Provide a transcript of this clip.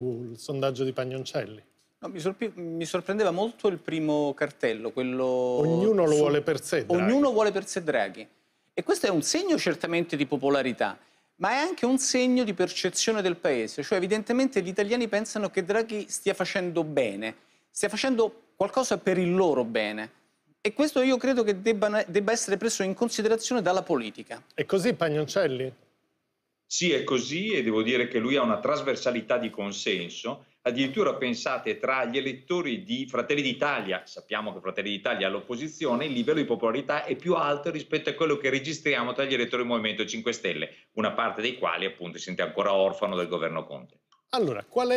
il sondaggio di Pagnoncelli. No, mi, sorp mi, sorprendeva molto il primo cartello, quello... Ognuno lo su... vuole per sé, Draghi. Ognuno vuole per sé Draghi. E questo è un segno certamente di popolarità, ma è anche un segno di percezione del Paese. Cioè, evidentemente gli italiani pensano che Draghi stia facendo bene, stia facendo qualcosa per il loro bene. E questo io credo che debba, debba essere preso in considerazione dalla politica. E così Pagnoncelli? sì è così e devo dire che lui ha una trasversalità di consenso, addirittura pensate tra gli elettori di Fratelli d'Italia, sappiamo che Fratelli d'Italia è all'opposizione, il livello di popolarità è più alto rispetto a quello che registriamo tra gli elettori del Movimento 5 Stelle, una parte dei quali appunto si sente ancora orfano del governo Conte. Allora, qual è